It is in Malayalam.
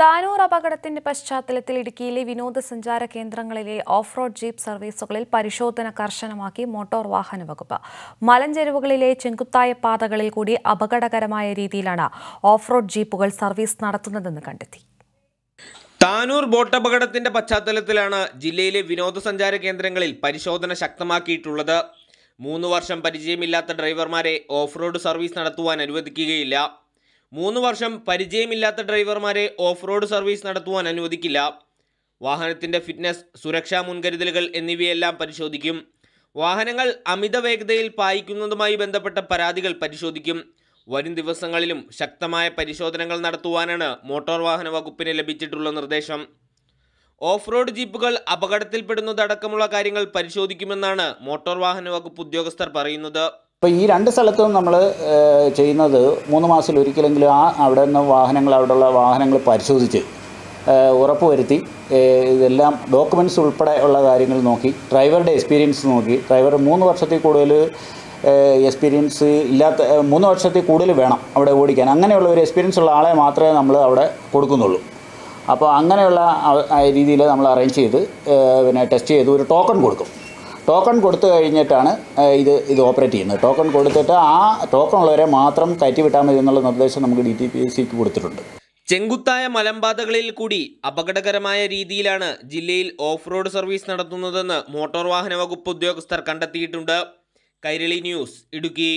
താനൂർ അപകടത്തിന്റെ പശ്ചാത്തലത്തിൽ ഇടുക്കിയിലെ വിനോദസഞ്ചാര കേന്ദ്രങ്ങളിലെ ഓഫ് റോഡ് ജീപ്പ് സർവീസുകളിൽ പരിശോധന കർശനമാക്കി മോട്ടോർ വാഹന വകുപ്പ് മലഞ്ചെരുവുകളിലെ ചെങ്കുത്തായ പാതകളിൽ കൂടി അപകടകരമായ രീതിയിലാണ് ഓഫ് റോഡ് ജീപ്പുകൾ സർവീസ് നടത്തുന്നതെന്ന് കണ്ടെത്തി താനൂർ ബോട്ട് അപകടത്തിന്റെ പശ്ചാത്തലത്തിലാണ് ജില്ലയിലെ വിനോദസഞ്ചാര കേന്ദ്രങ്ങളിൽ പരിശോധന ശക്തമാക്കിയിട്ടുള്ളത് മൂന്ന് വർഷം പരിചയമില്ലാത്ത ഡ്രൈവർമാരെ ഓഫ് റോഡ് സർവീസ് നടത്തുവാൻ അനുവദിക്കുകയില്ല മൂന്ന് വർഷം പരിചയമില്ലാത്ത ഡ്രൈവർമാരെ ഓഫ് റോഡ് സർവീസ് നടത്തുവാൻ അനുവദിക്കില്ല വാഹനത്തിൻ്റെ ഫിറ്റ്നസ് സുരക്ഷാ മുൻകരുതലുകൾ എന്നിവയെല്ലാം പരിശോധിക്കും വാഹനങ്ങൾ അമിത വേഗതയിൽ പായിക്കുന്നതുമായി ബന്ധപ്പെട്ട പരാതികൾ പരിശോധിക്കും വരും ദിവസങ്ങളിലും ശക്തമായ പരിശോധനകൾ നടത്തുവാനാണ് മോട്ടോർ വാഹന വകുപ്പിന് ലഭിച്ചിട്ടുള്ള നിർദ്ദേശം ഓഫ് റോഡ് ജീപ്പുകൾ അപകടത്തിൽപ്പെടുന്നതടക്കമുള്ള കാര്യങ്ങൾ പരിശോധിക്കുമെന്നാണ് മോട്ടോർ വാഹന വകുപ്പ് ഉദ്യോഗസ്ഥർ പറയുന്നത് അപ്പോൾ ഈ രണ്ട് സ്ഥലത്തും നമ്മൾ ചെയ്യുന്നത് മൂന്ന് മാസത്തിൽ ഒരിക്കലെങ്കിലും ആ അവിടെ നിന്ന് വാഹനങ്ങൾ അവിടെയുള്ള വാഹനങ്ങൾ പരിശോധിച്ച് ഉറപ്പുവരുത്തി ഇതെല്ലാം ഡോക്യുമെൻറ്റ്സ് ഉൾപ്പെടെ ഉള്ള കാര്യങ്ങൾ നോക്കി ഡ്രൈവറുടെ എക്സ്പീരിയൻസ് നോക്കി ഡ്രൈവർ മൂന്ന് വർഷത്തിൽ കൂടുതൽ എക്സ്പീരിയൻസ് ഇല്ലാത്ത മൂന്ന് വർഷത്തിൽ കൂടുതൽ വേണം അവിടെ ഓടിക്കാൻ അങ്ങനെയുള്ള ഒരു എക്സ്പീരിയൻസ് ഉള്ള ആളെ മാത്രമേ നമ്മൾ അവിടെ കൊടുക്കുന്നുള്ളൂ അപ്പോൾ അങ്ങനെയുള്ള രീതിയിൽ നമ്മൾ അറേഞ്ച് ചെയ്ത് പിന്നെ ടെസ്റ്റ് ചെയ്ത് ഒരു ടോക്കൺ കൊടുക്കും ടോക്കൺ കൊടുത്തു കഴിഞ്ഞിട്ടാണ് ഇത് ഇത് ഓപ്പറേറ്റ് ചെയ്യുന്നത് ടോക്കൺ കൊടുത്തിട്ട് ആ ടോക്കൺ ഉള്ളവരെ മാത്രം വിട്ടാൽ മതി എന്നുള്ള നിർദ്ദേശം നമുക്ക് ഡി ടി പി എസ് സിക്ക് കൊടുത്തിട്ടുണ്ട് ചെങ്കുത്തായ മലമ്പാതകളിൽ കൂടി അപകടകരമായ രീതിയിലാണ് ജില്ലയിൽ ഓഫ് റോഡ് സർവീസ് നടത്തുന്നതെന്ന് മോട്ടോർ വാഹന വകുപ്പ് ഉദ്യോഗസ്ഥർ കണ്ടെത്തിയിട്ടുണ്ട് കൈരളി ന്യൂസ് ഇടുക്കി